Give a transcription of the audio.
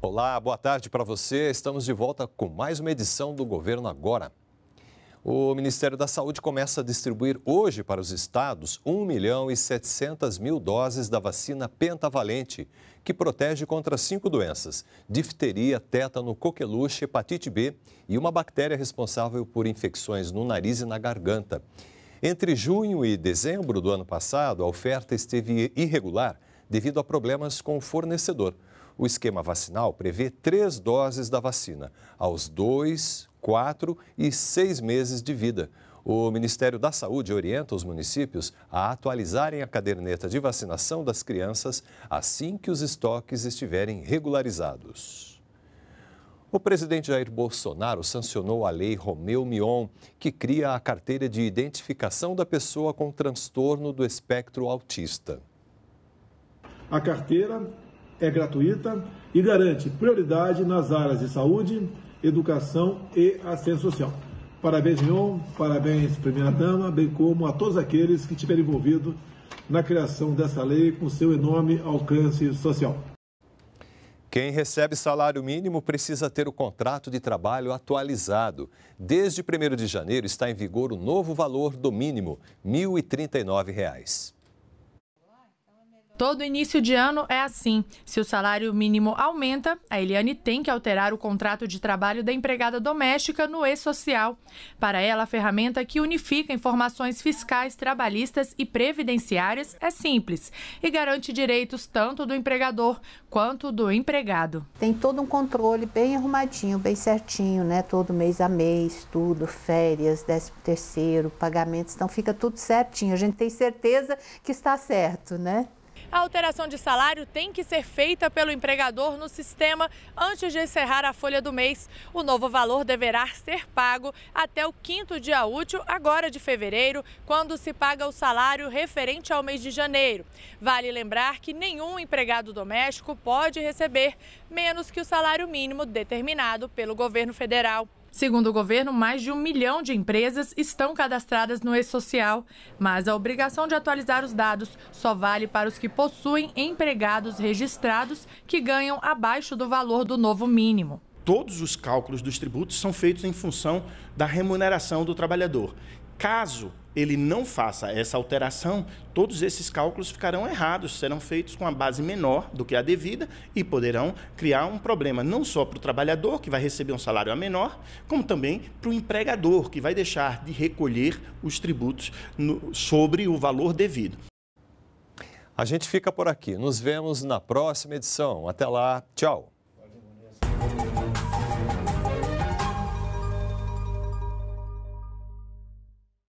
Olá, boa tarde para você. Estamos de volta com mais uma edição do Governo Agora. O Ministério da Saúde começa a distribuir hoje para os estados 1 milhão e 700 mil doses da vacina pentavalente, que protege contra cinco doenças: difteria, tétano, coqueluche, hepatite B e uma bactéria responsável por infecções no nariz e na garganta. Entre junho e dezembro do ano passado, a oferta esteve irregular devido a problemas com o fornecedor. O esquema vacinal prevê três doses da vacina aos dois, quatro e seis meses de vida. O Ministério da Saúde orienta os municípios a atualizarem a caderneta de vacinação das crianças assim que os estoques estiverem regularizados. O presidente Jair Bolsonaro sancionou a lei Romeu Mion, que cria a carteira de identificação da pessoa com transtorno do espectro autista. A carteira é gratuita e garante prioridade nas áreas de saúde, educação e assistência social. Parabéns, Mion, parabéns, primeira-dama, bem como a todos aqueles que tiveram envolvido na criação dessa lei com seu enorme alcance social. Quem recebe salário mínimo precisa ter o contrato de trabalho atualizado. Desde 1 de janeiro está em vigor o novo valor do mínimo, R$ 1.039. Reais. Todo início de ano é assim. Se o salário mínimo aumenta, a Eliane tem que alterar o contrato de trabalho da empregada doméstica no e-social. Para ela, a ferramenta que unifica informações fiscais, trabalhistas e previdenciárias é simples e garante direitos tanto do empregador quanto do empregado. Tem todo um controle bem arrumadinho, bem certinho, né? Todo mês a mês, tudo, férias, décimo terceiro, pagamentos, então fica tudo certinho. A gente tem certeza que está certo, né? a alteração de salário tem que ser feita pelo empregador no sistema antes de encerrar a folha do mês. O novo valor deverá ser pago até o quinto dia útil, agora de fevereiro, quando se paga o salário referente ao mês de janeiro. Vale lembrar que nenhum empregado doméstico pode receber menos que o salário mínimo determinado pelo governo federal. Segundo o governo, mais de um milhão de empresas estão cadastradas no E-Social, mas a obrigação de atualizar os dados só vale para os que possuem empregados registrados que ganham abaixo do valor do novo mínimo todos os cálculos dos tributos são feitos em função da remuneração do trabalhador. Caso ele não faça essa alteração, todos esses cálculos ficarão errados, serão feitos com a base menor do que a devida e poderão criar um problema não só para o trabalhador, que vai receber um salário a menor, como também para o empregador, que vai deixar de recolher os tributos no, sobre o valor devido. A gente fica por aqui. Nos vemos na próxima edição. Até lá. Tchau.